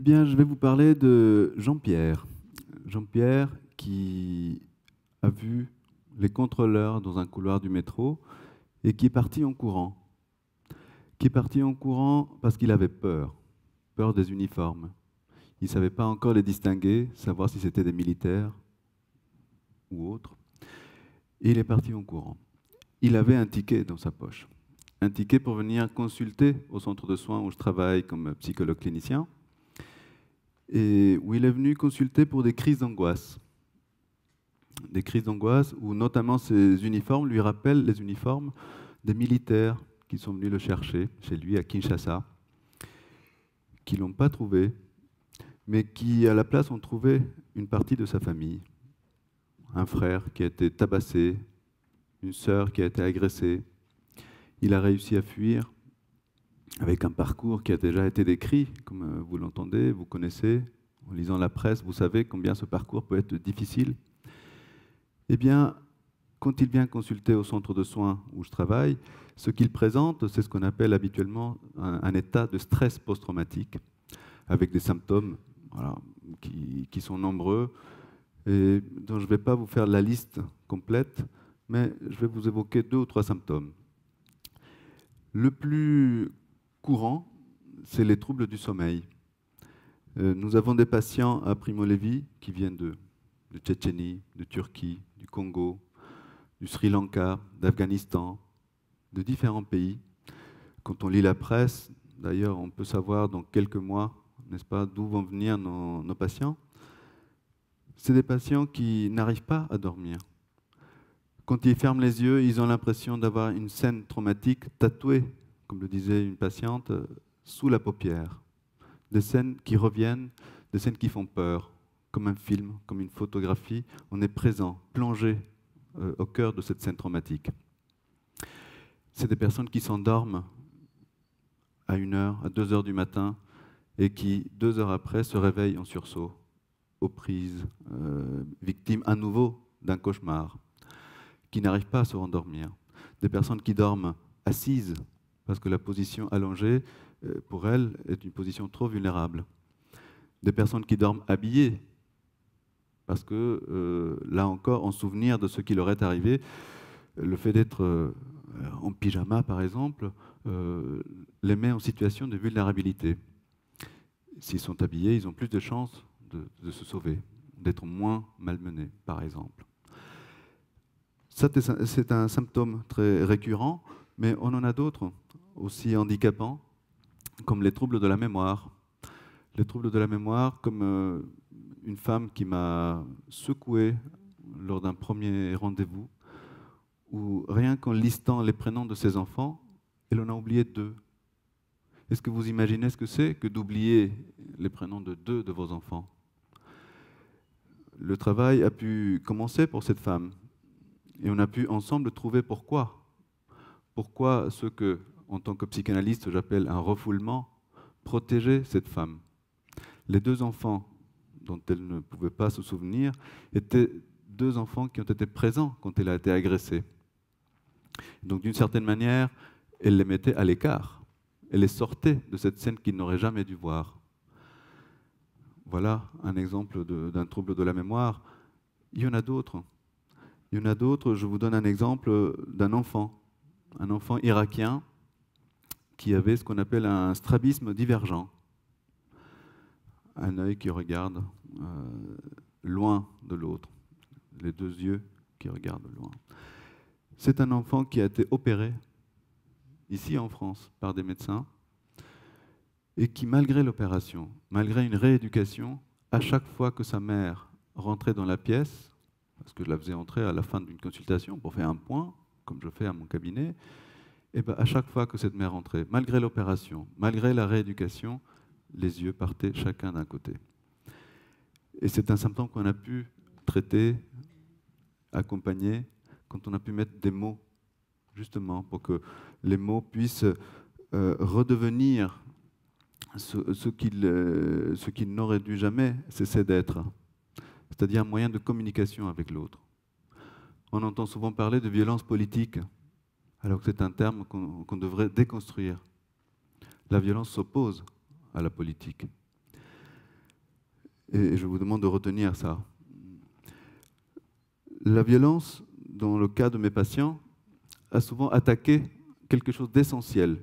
Eh bien, je vais vous parler de Jean-Pierre. Jean-Pierre qui a vu les contrôleurs dans un couloir du métro et qui est parti en courant. Qui est parti en courant parce qu'il avait peur, peur des uniformes. Il ne savait pas encore les distinguer, savoir si c'était des militaires ou autres. Et il est parti en courant. Il avait un ticket dans sa poche. Un ticket pour venir consulter au centre de soins où je travaille comme psychologue clinicien et où il est venu consulter pour des crises d'angoisse. Des crises d'angoisse où notamment ses uniformes lui rappellent les uniformes des militaires qui sont venus le chercher chez lui à Kinshasa, qui ne l'ont pas trouvé, mais qui à la place ont trouvé une partie de sa famille. Un frère qui a été tabassé, une sœur qui a été agressée. Il a réussi à fuir avec un parcours qui a déjà été décrit, comme euh, vous l'entendez, vous connaissez, en lisant la presse, vous savez combien ce parcours peut être difficile. Eh bien, quand il vient consulter au centre de soins où je travaille, ce qu'il présente, c'est ce qu'on appelle habituellement un, état de stress post-traumatique, avec des symptômes qui, qui, sont nombreux, et dont je ne vais pas vous faire la liste complète, mais je vais vous évoquer deux ou trois symptômes. Le plus courant, c'est les troubles du sommeil. Euh, nous avons des patients à Primo Levi qui viennent de, Tchétchénie, de Turquie, du Congo, du Sri Lanka, d'Afghanistan, de différents pays. Quand on lit la presse, d'ailleurs, on peut savoir dans quelques mois, n'est-ce pas, d'où vont venir nos, nos patients. C'est des patients qui n'arrivent pas à dormir. Quand ils ferment les yeux, ils ont l'impression d'avoir une scène traumatique tatouée comme le disait une patiente, euh, sous la paupière. Des scènes qui reviennent, des scènes qui font peur, comme un film, comme une photographie. On est présent, plongé euh, au cœur de cette scène traumatique. C'est des personnes qui s'endorment à une heure, à 2 heures du matin, et qui, deux heures après, se réveillent en sursaut, aux prises, euh, victimes à nouveau d'un cauchemar, qui n'arrivent pas à se rendormir. Des personnes qui dorment assises parce que la position allongée, euh, pour elle, est une position trop vulnérable. Des personnes qui dorment habillées, parce que euh, là encore, en souvenir de ce qui leur est arrivé, le fait d'être euh, en pyjama, par exemple, les met en situation de vulnérabilité. S'ils sont habillés, ils ont plus de chances de, de se sauver, d'être moins malmenés, par exemple. C'est un symptôme très récurrent, mais on en a d'autres aussi handicapant, comme les troubles de la mémoire. Les troubles de la mémoire, comme euh, une femme qui m'a secoué lors d'un premier rendez-vous, où rien qu'en listant les prénoms de ses enfants, elle en a oublié deux. Est-ce que vous imaginez ce que c'est que d'oublier les prénoms de deux de vos enfants Le travail a pu commencer pour cette femme et on a pu ensemble trouver pourquoi. Pourquoi ce que en tant que psychanalyste, j'appelle un refoulement, protéger cette femme. Les deux enfants dont elle ne pouvait pas se souvenir étaient deux enfants qui ont été présents quand elle a été agressée. Donc d'une certaine manière, elle les mettait à l'écart. Elle les sortait de cette scène qu'ils n'auraient jamais dû voir. Voilà un exemple d'un trouble de la mémoire. Il y en a d'autres. Il y en a d'autres. Je vous donne un exemple d'un enfant, un enfant irakien qui avait ce qu'on appelle un strabisme divergent. Un œil qui regarde euh, loin de l'autre, les deux yeux qui regardent loin. C'est un enfant qui a été opéré ici en France par des médecins et qui, malgré l'opération, malgré une rééducation, à chaque fois que sa mère rentrait dans la pièce, parce que je la faisais entrer à la fin d'une consultation pour faire un point, comme je fais à mon cabinet, et eh bien, à chaque fois que cette mère rentrait, malgré l'opération, malgré la rééducation, les yeux partaient chacun d'un côté. Et c'est un symptôme qu'on a pu traiter, accompagner, quand on a pu mettre des mots, justement, pour que les mots puissent euh, redevenir ce, euh, ce qu'ils n'auraient dû jamais cesser d'être, c'est-à-dire un moyen de communication avec l'autre. On entend souvent parler de violence politique alors que c'est un terme qu'on devrait déconstruire. La violence s'oppose à la politique. Et je vous demande de retenir ça. La violence, dans le cas de mes patients, a souvent attaqué quelque chose d'essentiel,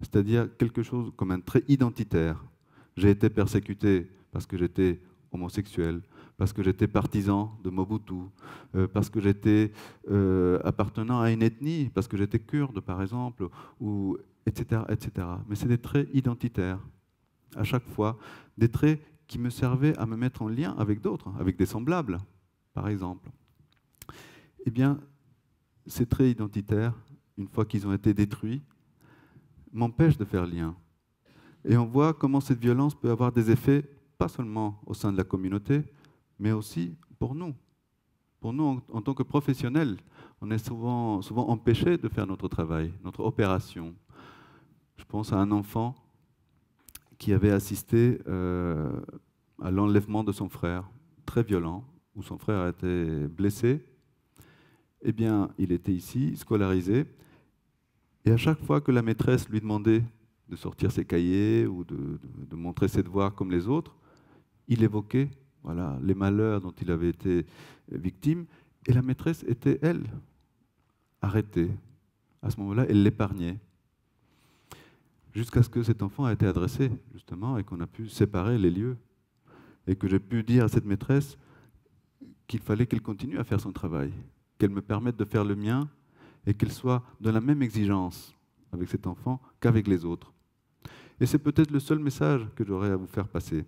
c'est-à-dire quelque chose comme un trait identitaire. J'ai été persécuté parce que j'étais homosexuel, parce que j'étais partisan de Mobutu, euh, parce que j'étais euh, appartenant à une ethnie, parce que j'étais kurde, par exemple, ou etc., etc. Mais c'est des traits identitaires, à chaque fois, des traits qui me servaient à me mettre en lien avec d'autres, avec des semblables, par exemple. Eh bien, ces traits identitaires, une fois qu'ils ont été détruits, m'empêchent de faire lien. Et on voit comment cette violence peut avoir des effets, pas seulement au sein de la communauté, mais aussi pour nous. Pour nous, en, tant que professionnels, on est souvent, souvent empêchés de faire notre travail, notre opération. Je pense à un enfant qui avait assisté euh, à l'enlèvement de son frère, très violent, où son frère a été blessé. Eh bien, il était ici, scolarisé, et à chaque fois que la maîtresse lui demandait de sortir ses cahiers ou de montrer ses devoirs comme les autres, il évoquait voilà, les malheurs dont il avait été victime. Et la maîtresse était, elle, arrêtée. À ce moment-là, elle l'épargnait. Jusqu'à ce que cet enfant ait été adressé, justement, et qu'on a pu séparer les lieux. Et que j'ai pu dire à cette maîtresse qu'il fallait qu'elle continue à faire son travail, qu'elle me permette de faire le mien, et qu'elle soit dans la même exigence avec cet enfant qu'avec les autres. Et c'est peut-être le seul message que j'aurais à vous faire passer.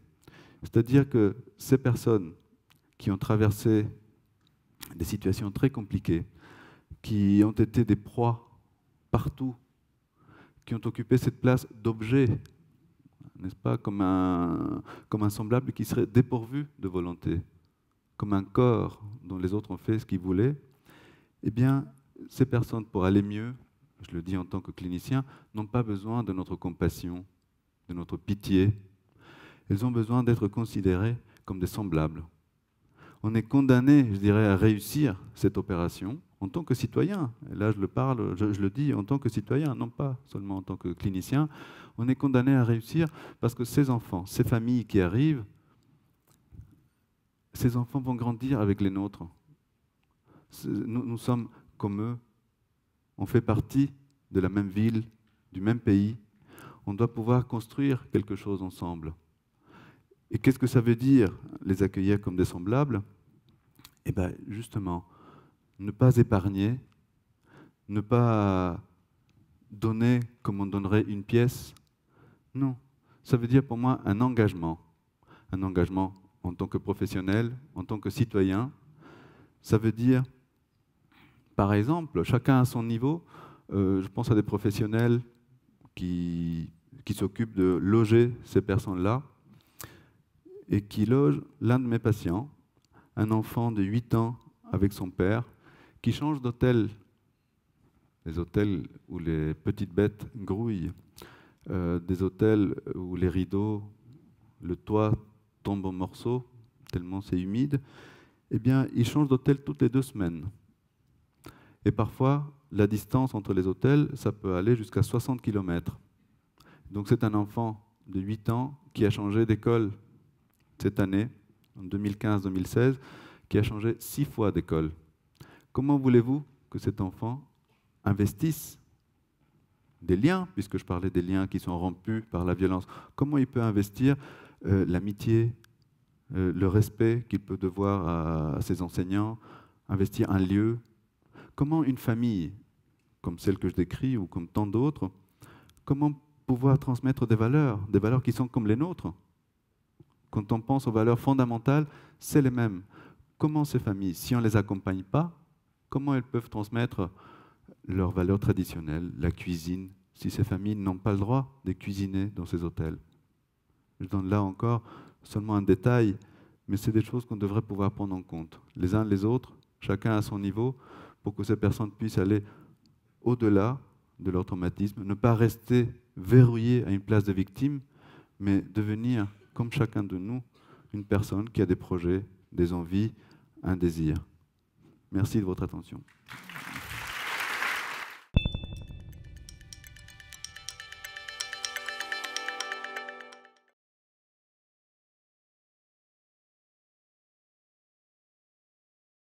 C'est-à-dire que ces personnes qui ont traversé des situations très compliquées, qui ont été des proies partout, qui ont occupé cette place d'objet, n'est-ce pas, comme un, semblable qui serait dépourvu de volonté, comme un corps dont les autres ont fait ce qu'ils voulaient, eh bien, ces personnes, pour aller mieux, je le dis en tant que clinicien, n'ont pas besoin de notre compassion, de notre pitié, elles ont besoin d'être considérées comme des semblables. On est condamné, je dirais, à réussir cette opération en tant que citoyen. Et là, je le parle, je, le dis en tant que citoyen, non pas seulement en tant que clinicien. On est condamné à réussir parce que ces enfants, ces familles qui arrivent, ces enfants vont grandir avec les nôtres. nous sommes comme eux. On fait partie de la même ville, du même pays. On doit pouvoir construire quelque chose ensemble. Et qu'est-ce que ça veut dire, les accueillir comme des semblables Eh bien, justement, ne pas épargner, ne pas donner comme on donnerait une pièce. Non, ça veut dire pour moi un engagement. Un engagement en tant que professionnel, en tant que citoyen. Ça veut dire, par exemple, chacun à son niveau, euh, je pense à des professionnels qui s'occupent de loger ces personnes-là, et qui loge l'un de mes patients, un enfant de 8 ans avec son père, qui change d'hôtel. Les hôtels où les petites bêtes grouillent, euh, des hôtels où les rideaux, le toit tombe en morceaux, tellement c'est humide, eh bien, il change d'hôtel toutes les deux semaines. Et parfois, la distance entre les hôtels, ça peut aller jusqu'à 60 km. Donc c'est un enfant de 8 ans qui a changé d'école cette année, en 2015-2016, qui a changé six fois d'école. Comment voulez-vous que cet enfant investisse des liens, puisque je parlais des liens qui sont rompus par la violence, comment il peut investir euh, l'amitié, euh, le respect qu'il peut devoir à, ses enseignants, investir un lieu Comment une famille, comme celle que je décris ou comme tant d'autres, comment pouvoir transmettre des valeurs, des valeurs qui sont comme les nôtres quand on pense aux valeurs fondamentales, c'est les mêmes. Comment ces familles, si on ne les accompagne pas, comment elles peuvent transmettre leurs valeurs traditionnelles, la cuisine, si ces familles n'ont pas le droit de cuisiner dans ces hôtels Je donne là encore seulement un détail, mais c'est des choses qu'on devrait pouvoir prendre en compte, les uns les autres, chacun à son niveau, pour que ces personnes puissent aller au-delà de leur traumatisme, ne pas rester verrouillées à une place de victime, mais devenir comme chacun de nous, une personne qui a des projets, des envies, un désir. Merci de votre attention.